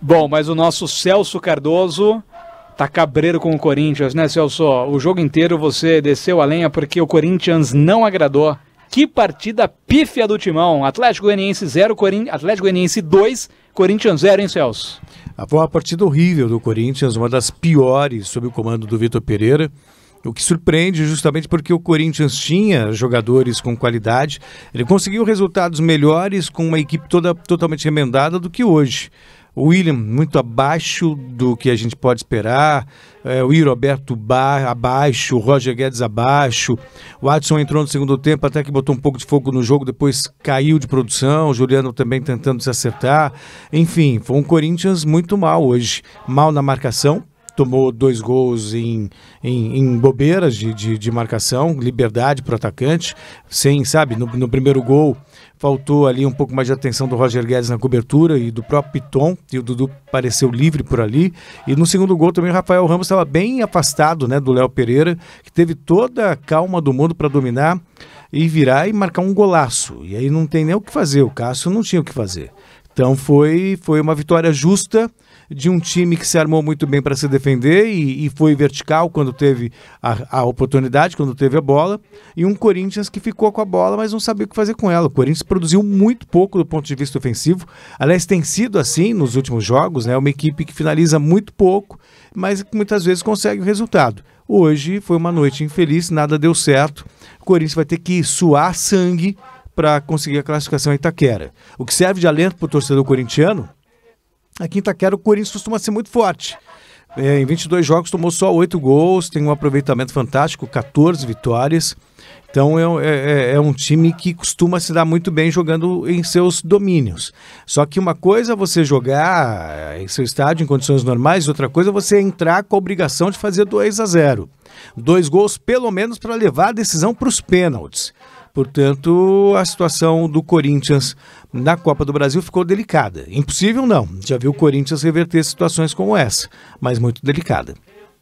Bom, mas o nosso Celso Cardoso tá cabreiro com o Corinthians, né, Celso? O jogo inteiro você desceu a lenha porque o Corinthians não agradou. Que partida pífia do Timão. Atlético Goianiense 0, Corin... Atlético Goianiense 2, Corinthians 0, hein, Celso? Ah, foi uma partida horrível do Corinthians, uma das piores sob o comando do Vitor Pereira. O que surpreende justamente porque o Corinthians tinha jogadores com qualidade, ele conseguiu resultados melhores com uma equipe toda totalmente remendada do que hoje. William muito abaixo do que a gente pode esperar, é, o I. abaixo, o Roger Guedes abaixo, o Watson entrou no segundo tempo até que botou um pouco de fogo no jogo, depois caiu de produção, o Juliano também tentando se acertar. Enfim, foi um Corinthians muito mal hoje, mal na marcação, tomou dois gols em, em, em bobeiras de, de, de, marcação, liberdade para o atacante, sem, sabe, no, no primeiro gol faltou ali um pouco mais de atenção do Roger Guedes na cobertura e do próprio Piton, e o Dudu pareceu livre por ali. E no segundo gol também o Rafael Ramos estava bem afastado né, do Léo Pereira, que teve toda a calma do mundo para dominar e virar e marcar um golaço. E aí não tem nem o que fazer, o Cássio não tinha o que fazer. Então foi, foi uma vitória justa de um time que se armou muito bem para se defender e, e, foi vertical quando teve a, a, oportunidade, quando teve a bola, e um Corinthians que ficou com a bola, mas não sabia o que fazer com ela. O Corinthians produziu muito pouco do ponto de vista ofensivo. Aliás, tem sido assim nos últimos jogos, né? É uma equipe que finaliza muito pouco, mas que muitas vezes consegue o resultado. Hoje foi uma noite infeliz, nada deu certo. O Corinthians vai ter que suar sangue para conseguir a classificação em Itaquera. O que serve de alento para o torcedor corintiano Aqui em Itaquera o Corinthians costuma ser muito forte. É, em 22 jogos tomou só 8 gols, tem um aproveitamento fantástico, 14 vitórias. Então é, é, é, é, um time que costuma se dar muito bem jogando em seus domínios. Só que uma coisa é você jogar é, em seu estádio em condições normais, outra coisa é você entrar com a obrigação de fazer 2 a 0. Dois gols pelo menos para levar a decisão para os pênaltis. Portanto, a situação do Corinthians na Copa do Brasil ficou delicada. Impossível não. Já viu o Corinthians reverter situações como essa, mas muito delicada.